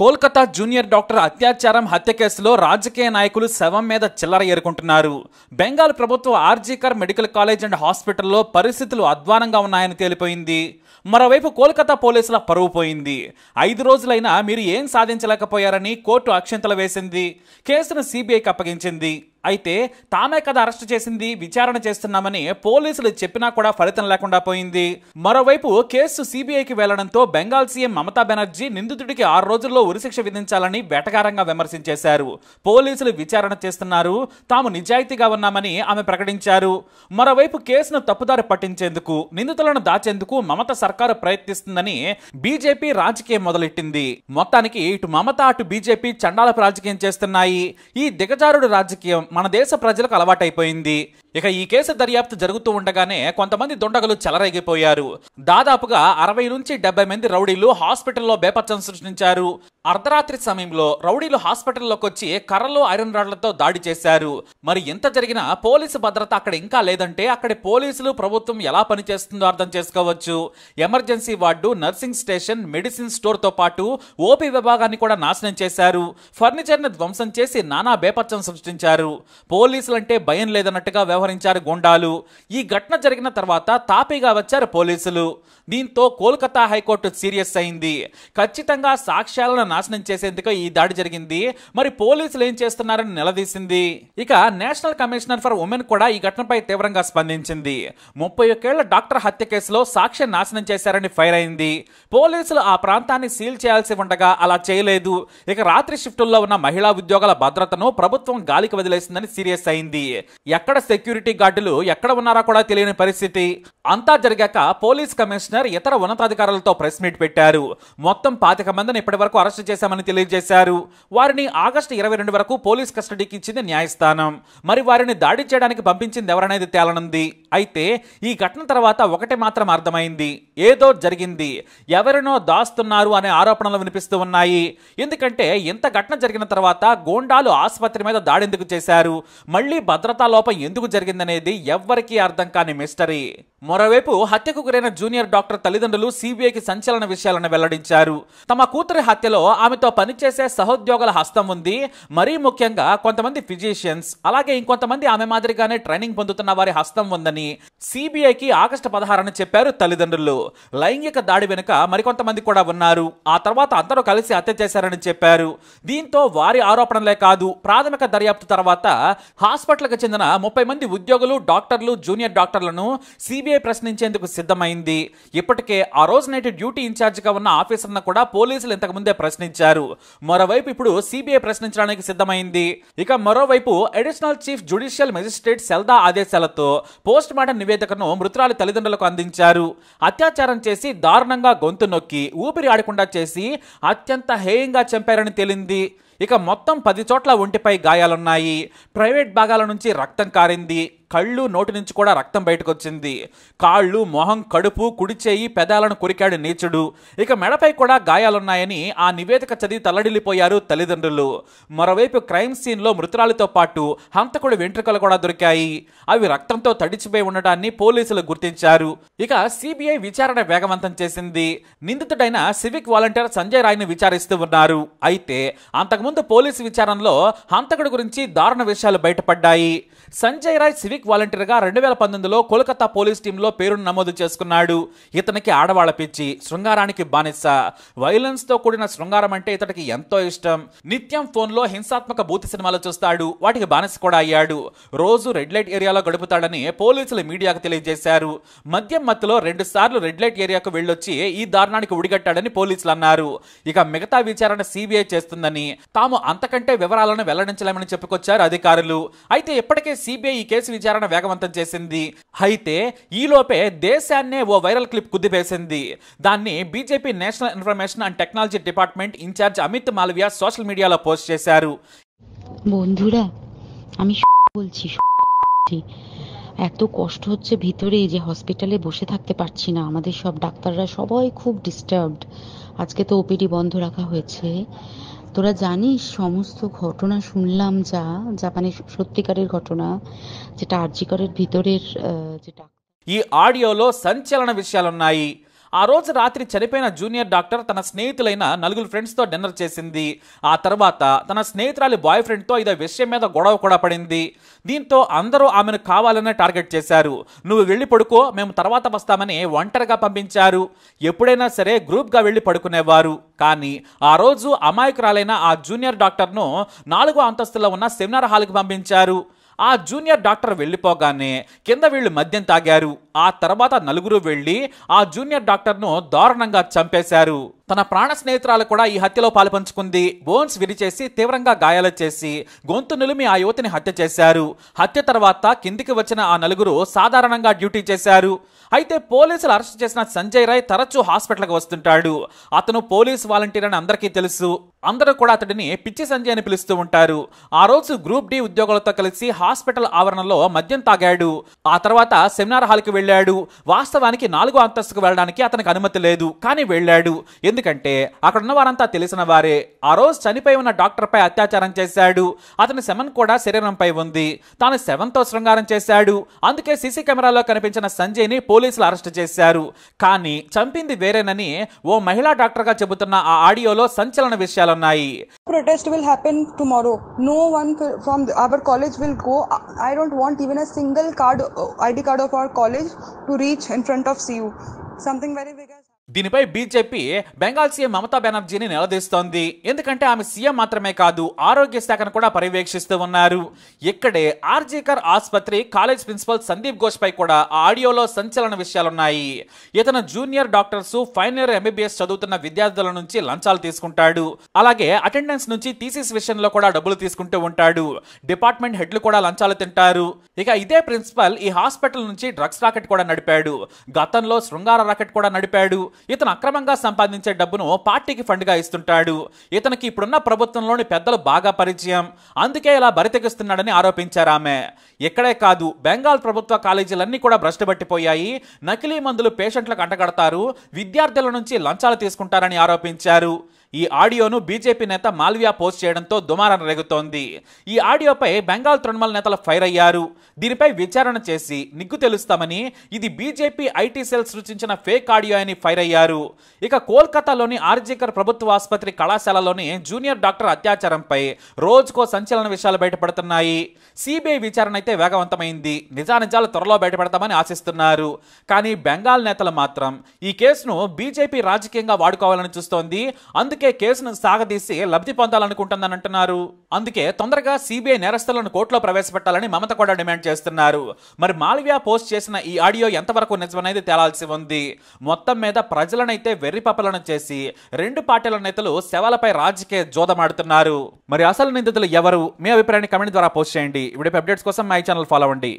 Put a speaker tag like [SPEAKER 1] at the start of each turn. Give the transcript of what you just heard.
[SPEAKER 1] Kolkata junior doctor అత్యాచారం హత్య కేసులో రాజకీయ నాయకులు శవం మీద చిల్లర ఏరుకుంటున్నారు బెంగాల్ ప్రభుత్వ ఆర్జీకర్ మెడికల్ కాలేజ్ అండ్ హాస్పిటల్లో పరిస్థితులు అధ్వానంగా ఉన్నాయని తేలిపోయింది మరోవైపు కోల్కతా పోలీసుల పరువు పోయింది ఐదు రోజులైనా మీరు ఏం సాధించలేకపోయారని కోర్టు అక్షంతలు వేసింది కేసును సిబిఐకి అప్పగించింది అయితే తామే కదా అరెస్ట్ చేసింది విచారణ చేస్తున్నామని పోలీసులు చెప్పినా కూడా ఫలితం లేకుండా పోయింది మరోవైపు కేసు సిబిఐకి వెళ్లడంతో బెంగాల్ సీఎం మమతా బెనర్జీ నిందితుడికి ఆరు రోజుల్లో ఉరిశిక్ష విధించాలని వెటకారంగా విమర్శించేశారు పోలీసులు విచారణ చేస్తున్నారు తాము నిజాయితీగా ఉన్నామని ఆమె ప్రకటించారు మరోవైపు కేసును తప్పుదారి పట్టించేందుకు నిందితులను దాచేందుకు మమత సర్కారు ప్రయత్నిస్తుందని బీజేపీ రాజకీయం మొదలెట్టింది మొత్తానికి ఇటు మమత అటు బీజేపీ చండాలపు రాజకీయం చేస్తున్నాయి ఈ దిగజారుడు రాజకీయం మన దేశ ప్రజలకు అలవాటైపోయింది ఇక ఈ కేసు దర్యాప్తు జరుగుతూ ఉండగానే కొంతమంది దుండగలు చెలరేగిపోయారు దాదాపుగా అరవై నుంచి డెబ్బై మంది రౌడీలు హాస్పిటల్లో బేపచ్చం సృష్టించారు అర్ధరాత్రి సమయంలో రౌడీలు హాస్పిటల్లోకి వచ్చి కర్రలు ఐరన్ రాడ్లతో దాడి చేశారు మరి ఎంత జరిగినా పోలీసు భద్రత అక్కడ ఇంకా లేదంటే అక్కడి పోలీసులు ప్రభుత్వం ఎలా పనిచేస్తుందో అర్థం చేసుకోవచ్చు emergency ward nursing station medicine స్టోర్తో పాటు ఓపీ విభాగాన్ని కూడా నాశనం చేశారు ఫర్నిచర్ని ధ్వంసం చేసి నానా బేపచ్చం సృష్టించారు పోలీసులు అంటే భయం లేదన్నట్టుగా వ్యవహరించారు గుండాలు ఈ ఘటన జరిగిన తర్వాత తాపీగా వచ్చారు పోలీసులు దీంతో కోల్కతా హైకోర్టు సీరియస్ అయింది ఖచ్చితంగా సాక్ష్యాలను నాశనం చేసేందుకు ఈ దాడి జరిగింది మరి పోలీసులు ఏం చేస్తున్నారని నిలదీసింది ఇక నేషనల్ కమిషనర్ ఫర్ ఉమెన్ కూడా ఈ ఘటనపై తీవ్రంగా స్పందించింది ముప్పై ఒకేళ్ల డాక్టర్ హత్య కేసులో సాక్ష్యం నాశనం చేశారని ఫైర్ అయింది పోలీసులు ఆ ప్రాంతాన్ని సీల్ చేయాల్సి ఉండగా అలా చేయలేదు ఇక రాత్రి షిఫ్టుల్లో ఉన్న మహిళా ఉద్యోగాల భద్రతను ప్రభుత్వం గాలికి వదిలేసింది చేసిందని సీరియస్ అయింది ఎక్కడ సెక్యూరిటీ గార్డులు ఎక్కడ ఉన్నారా కూడా తెలియని పరిస్థితి అంతా జరిగాక పోలీస్ కమిషనర్ ఇతర ఉన్నతాధికారులతో ప్రెస్ మీట్ పెట్టారు మొత్తం పాతిక మందిని ఇప్పటి వరకు అరెస్ట్ చేశామని తెలియజేశారు వారిని ఆగస్టు ఇరవై రెండు వరకు పోలీస్ కస్టడీకి ఇచ్చింది న్యాయస్థానం మరి వారిని దాడి చేయడానికి పంపించింది ఎవరనేది తేలనుంది అయితే ఈ ఘటన తర్వాత ఒకటి మాత్రం అర్థమైంది ఏదో జరిగింది ఎవరినో దాస్తున్నారు అనే ఆరోపణలు వినిపిస్తూ ఉన్నాయి ఎందుకంటే ఇంత ఘటన జరిగిన తర్వాత గోండాలు ఆసుపత్రి మీద దాడి ఎందుకు చేశారు చేశారు మళ్లీ భద్రతా లోపం ఎందుకు జరిగిందనేది ఎవ్వరికీ అర్థం కాని మిస్టరీ మరోవైపు హత్యకు గురైన జూనియర్ డాక్టర్ తల్లిదండ్రులు సిబిఐకి సంచలన విషయాలను వెల్లడించారు తమ కూతురి హత్యలో ఆమెతో పనిచేసే సహోద్యోగుల హస్తం ఉంది మరీ ముఖ్యంగా కొంతమంది ఫిజిషియన్స్ అలాగే ఇంకొంతమంది ఆమె మాదిరిగానే ట్రైనింగ్ పొందుతున్న వారి హస్తం ఉందని సిబిఐకి ఆగస్టు పదహారని చెప్పారు తల్లిదండ్రులు లైంగిక దాడి వెనుక మరికొంతమంది కూడా ఉన్నారు ఆ తర్వాత అందరూ కలిసి హత్య చేశారని చెప్పారు దీంతో వారి ఆరోపణలే కాదు ప్రాథమిక దర్యాప్తు తర్వాత తర్వాత హాస్పిటల్కు చెందిన ముప్పై మంది ఉద్యోగులు డాక్టర్లు జూనియర్ డాక్టర్లను సిబిఐ ప్రశ్నించేందుకు సిద్ధమైంది ఇప్పటికే ఆ రోజు నైట్ డ్యూటీ ఇన్ఛార్జిగా ఉన్న ఆఫీసర్ను కూడా పోలీసులు ఇంతకుముందే ప్రశ్నించారు మరోవైపు ఇప్పుడు సిబిఐ ప్రశ్నించడానికి సిద్ధమైంది ఇక మరోవైపు additional chief judicial magistrate Sealdah ఆదేశాలతో పోస్ట్ మార్టం నివేదికను మృతురాలి తల్లిదండ్రులకు అందించారు అత్యాచారం చేసి దారుణంగా గొంతు నొక్కి ఊపిరి ఆడకుండా చేసి అత్యంత హేయంగా చంపారని తేలింది ఇక మొత్తం పది చోట్ల ఒంటిపై గాయాలున్నాయి ప్రైవేట్ భాగాల నుంచి రక్తం కారింది కళ్ళు నోటి నుంచి కూడా రక్తం బయటకు వచ్చింది కాళ్ళు మొహం కడుపు కుడిచేయి పెదాలను కొరికాడు నీచుడు ఇక మెడపై కూడా గాయాలున్నాయని ఆ నివేదిక చదివి తల్లడిల్లిపోయారు తల్లిదండ్రులు మరోవైపు క్రైమ్ సీన్లో మృతురాలతో పాటు హంతకుడి వెంట్రుకలు కూడా దొరికాయి అవి రక్తంతో తడిచిపోయి ఉండటాన్ని పోలీసులు గుర్తించారు ఇక సిబిఐ విచారణ వేగవంతం చేసింది నిందితుడైన సివిక్ వాలంటీర్ సంజయ్ రాయ్ని విచారిస్తూ ఉన్నారు అయితే అంతకుముందు పోలీసు విచారణలో హంతకుడి గురించి దారుణ విషయాలు బయటపడ్డాయి సంజయ్ రాయ్ సివిక్ సివిక్ వాలంటీర్గా రెండు వేల పంతొమ్మిదిలో కోల్కతా పోలీస్ టీంలో పేరును నమోదు చేసుకున్నాడు ఇతనికి ఆడవాళ్ల పిచ్చి శృంగారానికి బానిస వైలెన్స్తో కూడిన శృంగారం అంటే ఇతడికి ఎంతో ఇష్టం నిత్యం ఫోన్లో హింసాత్మక భూతి సినిమాలు చూస్తాడు వాటికి బానిస కూడా అయ్యాడు రోజు రెడ్ లైట్ ఏరియాలో గడుపుతాడని పోలీసులు మీడియాకు తెలియజేశారు మద్యం మత్తులో రెండు సార్లు రెడ్ లైట్ ఏరియాకు వెళ్ళొచ్చి ఈ దారుణానికి ఉడిగట్టాడని పోలీసులు అన్నారు ఇక మిగతా విచారణ సిబిఐ చేస్తుందని తాము అంతకంటే వివరాలను వెల్లడించలేమని చెప్పుకొచ్చారు అధికారులు అయితే ఇప్పటికే సిబిఐ ఈ కేసు విచారణ వేగవంతం చేసింది అయితే ఈలోపే దేశాన్నే ఓ వైరల్ క్లిప్ కుదిపేసింది దాన్ని BJP national information and technology department in charge Amit Malviya social మీడియాలో పోస్ట్ చేశారు বন্ধুরা আমি বলছি এত কষ্ট হচ্ছে ভিতরে যে হসপিটালে বসে থাকতে পারছি না আমাদের সব ডাক্তাররা সবাই খুব ডিস্টার্বড আজকে তো ওপিডি বন্ধ রাখা হয়েছে তোরা জানিস সমস্ত ঘটনা শুনলাম যা জাপানে সত্যিকারের ঘটনা যেটা আর্জিকরের ভিতরের যেটা ఈ ఆడియోలో సంచలన విషయాలున్నాయి ఆ రోజు రాత్రి చనిపోయిన జూనియర్ డాక్టర్ తన స్నేహితులైన నలుగురు ఫ్రెండ్స్తో డిన్నర్ చేసింది ఆ తర్వాత తన స్నేహితురాలి బాయ్ ఫ్రెండ్తో ఇదో విషయం మీద గొడవ కూడా పడింది దీంతో అందరూ ఆమెను కావాలనే టార్గెట్ చేశారు నువ్వు వెళ్ళి పడుకో మేము తర్వాత వస్తామని ఒంటరిగా పంపించారు ఎప్పుడైనా సరే గ్రూప్గా వెళ్ళి పడుకునేవారు కానీ ఆ రోజు అమాయకురాలైన ఆ జూనియర్ డాక్టర్ను నాలుగో అంతస్తులో ఉన్న సెమినార్ హాల్కి పంపించారు ఆ జూనియర్ డాక్టర్ వెళ్ళిపోగానే కింద వీళ్ళు మద్యం తాగారు ఆ తర్వాత నలుగురు వెళ్లి ఆ జూనియర్ డాక్టర్ను దారుణంగా చంపేశారు తన ప్రాణ స్నేహితురాలు కూడా ఈ హత్యలో పాల్పంచుకుంది బోన్స్ విరిచేసి తీవ్రంగా గాయాలు చేసి గొంతు నిలిమి ఆ యువతిని హత్య చేశారు హత్య తర్వాత కిందికి వచ్చిన ఆ నలుగురు సాధారణంగా డ్యూటీ చేశారు అయితే పోలీసులు అరెస్ట్ చేసిన సంజయ్ రాయ్ తరచూ హాస్పిటల్కి వస్తుంటాడు అతను పోలీస్ వాలంటీర్ అని అందరికీ తెలుసు అందరూ కూడా అతడిని పిచ్చి సంజయ్ అని పిలుస్తూ ఉంటారు ఆ రోజు గ్రూప్ డి ఉద్యోగులతో కలిసి హాస్పిటల్ ఆవరణలో మద్యం తాగాడు ఆ తర్వాత సెమినార్ హాల్కి వెళ్ళి వెళ్ళాడు వాస్తవానికి నాలుగో అంతస్తుకు వెళ్ళడానికి అతనికి అనుమతి లేదు కానీ వెళ్ళాడు ఎందుకంటే అక్కడ ఉన్న వారంతా తెలిసిన వారే ఆ రోజు చనిపోయి ఉన్న డాక్టర్పై అత్యాచారం చేశాడు అతని శమన్ కూడా శరీరంపై ఉంది తాను తో శృంగారం చేశాడు అందుకే సీసీ కెమెరాలో కనిపించిన సంజయ్ని పోలీసులు అరెస్ట్ చేశారు కానీ చంపింది వేరేనని ఓ మహిళా డాక్టర్గా చెబుతున్న ఆ ఆడియోలో సంచలన విషయాలున్నాయి protest will happen tomorrow no one from our college will go i don't want even a single card uh, id card of our college to reach in front of CU. Something very big. దీనిపై BJP Bengal CM Mamata బెనర్జీని నిలదీస్తోంది ఎందుకంటే ఆమె CM మాత్రమే కాదు ఆరోగ్య శాఖను కూడా పర్యవేక్షిస్తూ ఉన్నారు ఇక్కడే ఆర్జీకర్ ఆసుపత్రి కాలేజ్ ప్రిన్సిపల్ సందీప్ ఘోష్ పై కూడా ఆడియోలో సంచలన విషయాలున్నాయి ఇతను junior doctors final year MBBS చదువుతున్న విద్యార్థుల నుంచి లంచాలు తీసుకుంటాడు అలాగే అటెండెన్స్ నుంచి థీసిస్ విషయంలో కూడా డబ్బులు తీసుకుంటూ ఉంటాడు డిపార్ట్మెంట్ హెడ్లు కూడా లంచాలు తింటారు ఇక ఇదే ప్రిన్సిపల్ ఈ హాస్పిటల్ నుంచి డ్రగ్స్ రాకెట్ కూడా నడిపాడు గతంలో శృంగార రాకెట్ కూడా నడిపాడు ఇతను అక్రమంగా సంపాదించే డబ్బును పార్టీకి ఫండ్గా ఇస్తుంటాడు ఇతనికి ఇప్పుడున్న ప్రభుత్వంలోని పెద్దలు బాగా పరిచయం అందుకే ఇలా బరితెగిస్తున్నాడని ఆరోపించారు ఆమె ఇక్కడే కాదు బెంగాల్ ప్రభుత్వ కాలేజీలన్నీ కూడా భ్రష్టబట్టిపోయాయి నకిలీ మందులు పేషెంట్లకు అంటగడతారు విద్యార్థుల నుంచి లంచాలు తీసుకుంటారని ఆరోపించారు ఈ ఆడియోను బీజేపీ నేత మాల్వియా పోస్ట్ చేయడంతో దుమారం రేగుతోంది ఈ ఆడియోపై బెంగాల్ తృణమూల నేతలు ఫైర్ అయ్యారు దీనిపై విచారణ చేసి నిగ్గు తెలుస్తామని ఇది బీజేపీ ఐటీ సెల్ సృష్టించిన ఫేక్ ఆడియో అని ఫైర్ అయ్యారు ఇక కోల్కతాలోని ఆర్జీకర్ ప్రభుత్వ ఆసుపత్రి కళాశాలలోని జూనియర్ డాక్టర్ అత్యాచారంపై రోజుకో సంచలన విషయాలు బయటపడుతున్నాయి సిబిఐ విచారణ అయితే వేగవంతమైంది నిజానిజాలు త్వరలో బయటపడతామని ఆశిస్తున్నారు కానీ బెంగాల్ నేతలు మాత్రం ఈ కేసును బీజేపీ రాజకీయంగా వాడుకోవాలని చూస్తోంది అందుకే అందుకే కేసును సాగదీసి లబ్ధి పొందాలనుకుంటుందని అంటున్నారు అందుకే తొందరగా సిబిఐ నేరస్తులను కోర్టులో ప్రవేశపెట్టాలని మమత కూడా డిమాండ్ చేస్తున్నారు మరి మాల్వియా పోస్ట్ చేసిన ఈ ఆడియో ఎంతవరకు నిజమనేది తేలాల్సి ఉంది మొత్తం మీద ప్రజలనైతే వెర్రిపపలను చేసి రెండు పార్టీల నేతలు సేవలపై రాజకీయ జోదమాడుతున్నారు మరి అసలు నిందితులు ఎవరు మీ అభిప్రాయాన్ని కమెంట్ ద్వారా పోస్ట్ చేయండి ఇప్పుడు అప్డేట్స్ కోసం మై ఛానల్ ఫాలో అవ్వండి